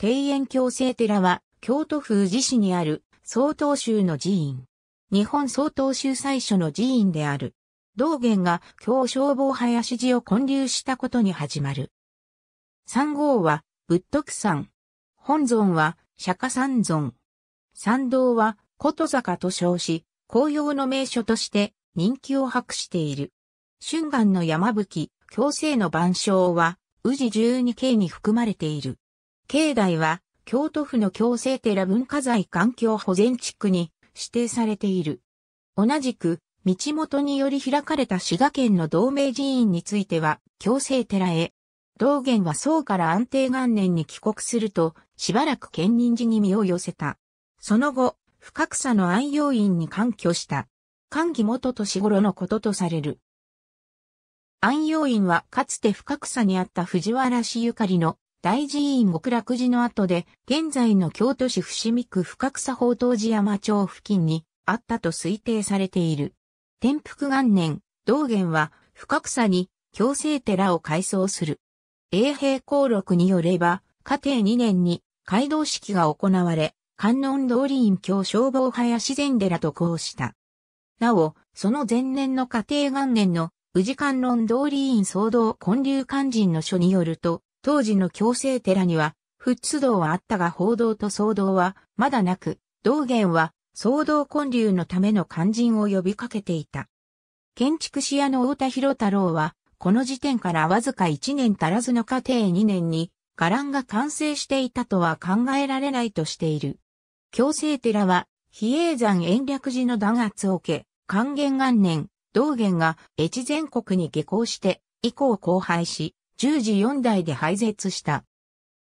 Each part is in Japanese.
庭園強制寺は、京都府宇治市にある、曹洞宗の寺院。日本曹洞宗最初の寺院である。道元が京消防林寺を建立したことに始まる。三号は、仏徳山。本尊は、釈迦三尊。三道は、琴坂と称し、紅葉の名所として人気を博している。春願の山吹、強制の晩鐘は、宇治十二景に含まれている。境内は、京都府の京成寺文化財環境保全地区に指定されている。同じく、道元により開かれた滋賀県の同盟寺院については、京成寺へ。道元は宋から安定元年に帰国すると、しばらく兼任寺に身を寄せた。その後、深草の安養院に関居した。関喜元年頃のこととされる。安養院はかつて深草にあった藤原氏ゆかりの大寺院極楽寺の後で、現在の京都市伏見区深草宝東寺山町付近にあったと推定されている。天福元年、道元は深草に強制寺を改装する。永平公録によれば、家庭2年に街道式が行われ、観音通り院教消防派や自然寺と交した。なお、その前年の家庭元年の宇治観音通り院騒動建立肝心の書によると、当時の強制寺には、仏道はあったが報道と騒動はまだなく、道元は騒動建立のための肝心を呼びかけていた。建築士屋の太田博太郎は、この時点からわずか1年足らずの過程2年に、伽藍が完成していたとは考えられないとしている。強制寺は、比叡山延暦寺の弾圧を受け、還元元年、道元が越前国に下校して、以降荒廃し、十字時代で廃絶した。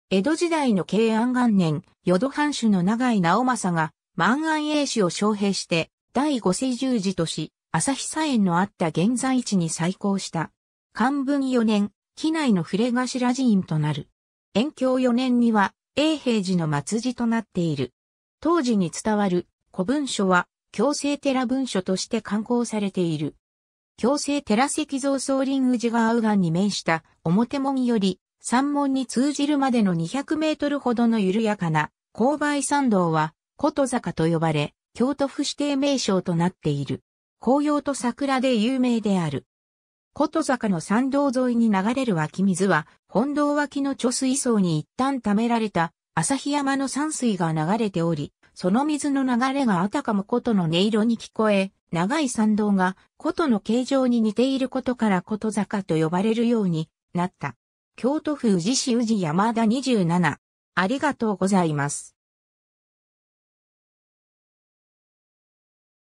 江戸時代の慶安元年、淀藩主の永井直政が、万安英氏を招聘して、第五世十字とし、朝日左園のあった現在地に再興した。漢文四年、機内の触れ頭寺院となる。延教四年には、永平寺の末寺となっている。当時に伝わる古文書は、強制寺文書として刊行されている。強制寺石造総林宇川右岸に面した表門より山門に通じるまでの200メートルほどの緩やかな勾配参道は琴坂と呼ばれ、京都府指定名称となっている。紅葉と桜で有名である。琴坂の参道沿いに流れる湧き水は、本堂脇の貯水槽に一旦貯められた旭山の山水が流れており、その水の流れがあたかも琴の音色に聞こえ、長い参道が琴の形状に似ていることから琴坂と呼ばれるようになった。京都府宇治市宇治山田27。ありがとうございます。